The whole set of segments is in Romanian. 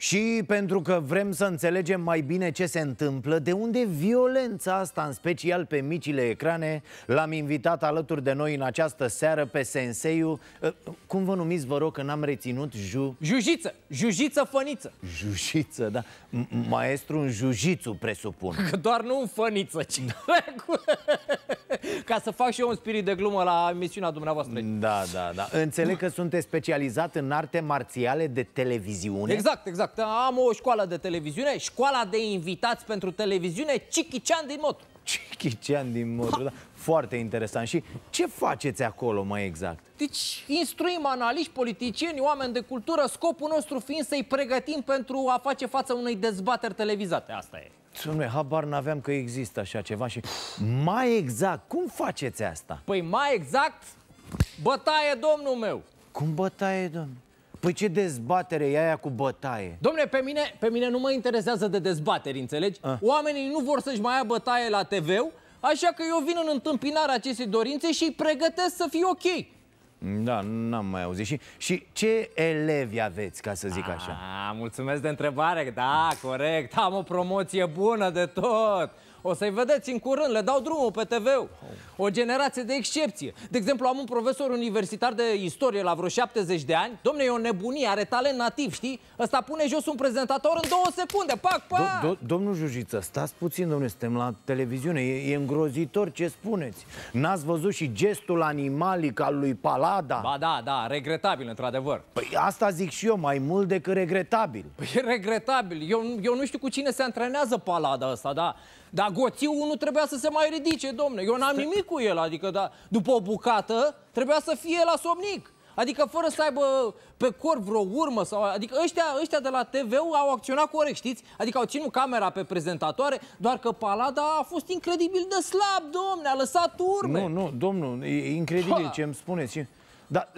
Și pentru că vrem să înțelegem mai bine ce se întâmplă, de unde violența asta, în special pe micile ecrane, l-am invitat alături de noi în această seară pe senseiul... Ă, cum vă numiți, vă rog, că n-am reținut? Ju... Jujiță! Jujiță făniță! Jujiță, da. Maestru în jujițu, presupun. Că doar nu în făniță, ci... Da. ca să fac și eu un spirit de glumă la emisiunea dumneavoastră. Da, da, da. Înțeleg că sunteți specializat în arte marțiale de televiziune. Exact, exact. Am o școală de televiziune, școala de invitați pentru televiziune, Cichician din Motru. Cichician din Motru, da. Foarte interesant. Și ce faceți acolo mai exact? Deci instruim analiști, politicieni, oameni de cultură, scopul nostru fiind să-i pregătim pentru a face față unei dezbateri televizate. Asta e. Dom'le, habar n-aveam că există așa ceva și... Mai exact, cum faceți asta? Păi mai exact, bătaie domnul meu. Cum bătaie, domnul? Păi ce dezbatere e aia cu bătaie? Domne, pe mine, pe mine nu mă interesează de dezbateri, înțelegi? A. Ah. Oamenii nu vor să-și mai ia bătaie la tv așa că eu vin în întâmpinarea acestei dorințe și îi pregătesc să fie ok. Da, n-am mai auzit. Și, și ce elevi aveți, ca să zic A, ah, așa? Mulțumesc de întrebare, da, corect. Am o promoție bună de tot. O să-i vedeți în curând, le dau drumul pe tv O generație de excepție. De exemplu, am un profesor universitar de istorie la vreo 70 de ani. Domne, e o nebunie, are talent nativ, știi? Ăsta pune jos un prezentator în două secunde, pac, pac! Do do domnul Jujiță, stați puțin, domnule, suntem la televiziune, e, e îngrozitor ce spuneți. N-ați văzut și gestul animalic al lui Palada? Ba da, da, regretabil, într-adevăr. Păi asta zic și eu, mai mult decât regretabil. Păi regretabil, eu, eu nu știu cu cine se antrenează Palada ăsta, da? Dar Goțiu nu trebuia să se mai ridice, domne. Eu n-am nimic cu el, adică da, după o bucată trebuia să fie la somnic. Adică fără să aibă pe corp vreo urmă sau... Adică ăștia, ăștia de la TV au acționat corect, știți? Adică au ținut camera pe prezentatoare, doar că Palada a fost incredibil de slab, domne, a lăsat urme. Nu, nu, domnul, e incredibil ce îmi spuneți. Dar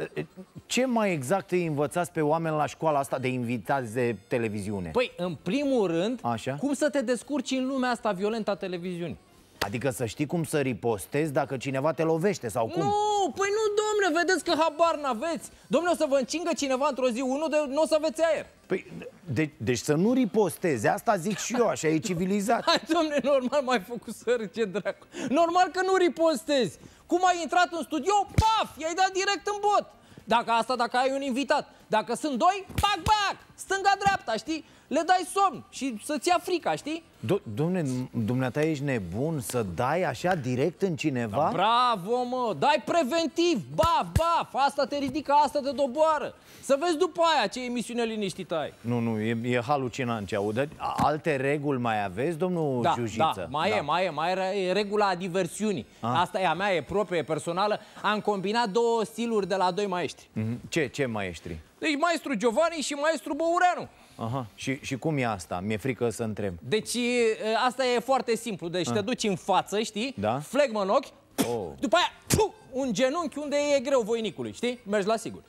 ce mai exact îi învățați pe oameni la școala asta de invitați de televiziune? Păi, în primul rând, Așa? cum să te descurci în lumea asta violentă a televiziunii. Adică să știi cum să ripostezi dacă cineva te lovește sau cum? Nu, păi nu, domne, vedeți că habar n-aveți. Domne, o să vă încingă cineva într-o zi, unul de nu o să aveți aer. Păi, de, deci să nu ripostezi, asta zic și eu, așa e civilizat. Hai, domne, normal, mai făcut să ce dracu. Normal că nu ripostezi. Cum ai intrat în studio, paf, i-ai dat direct în bot. Dacă asta, dacă ai un invitat. Dacă sunt doi, pac, pac! stânga-dreapta, știi? Le dai somn și să-ți ia frica, știi? Do domne, dumneata ești nebun să dai așa direct în cineva? Da, bravo, mă! Dai preventiv! Baf, baf! Asta te ridică, asta te doboară! Să vezi după aia ce emisiune liniștită ai. Nu, nu, e, e halucinant ce aud. Alte reguli mai aveți, domnul da, da Jujiță? Da, mai da. e, mai e, mai e regula a diversiunii. Ah. Asta e a mea, e proprie, e personală. Am combinat două stiluri de la doi maestri. Mm -hmm. Ce, ce maestri? Deci maestru Giovanni și maestru Băureanu. Aha. Și, și cum e asta? Mi-e frică să întreb. Deci asta e foarte simplu. Deci A. Ah. te duci în față, știi? Da? Flegmă în ochi. Oh. După aia, puf, un genunchi unde e greu voinicului, știi? Mergi la sigur.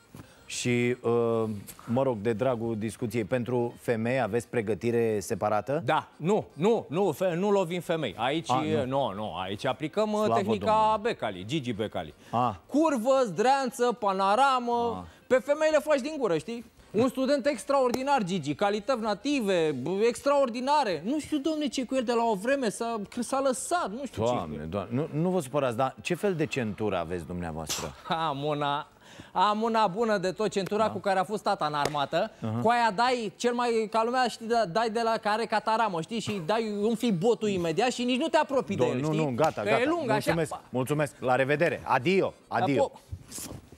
Și, uh, mă rog, de dragul discuției, pentru femei aveți pregătire separată? Da, nu, nu, nu, fe nu lovim femei. Aici, A, ah, nu. nu, nu, aici aplicăm uh, Slavă tehnica Domnului. Becali, Gigi Becali. A. Ah. Curvă, zdreanță, panoramă... A pe femei le faci din gură, știi? Un student extraordinar, Gigi, calități native, extraordinare. Nu știu, domne, ce cu el de la o vreme s-a lăsat, nu știu doamne, ce. Doamne, nu, nu vă supărați, dar ce fel de centură aveți dumneavoastră? Ha, Mona, am una bună de tot, centura da. cu care a fost tata în armată. Uh -huh. Cu aia dai, cel mai, ca lumea, știi, da, dai de la care cataramă, știi? Și dai un fi botul imediat și nici nu te apropii Do de el, Nu, știi? nu, gata, gata. E lung, mulțumesc, așa. mulțumesc. La revedere. Adio, adio. Apo...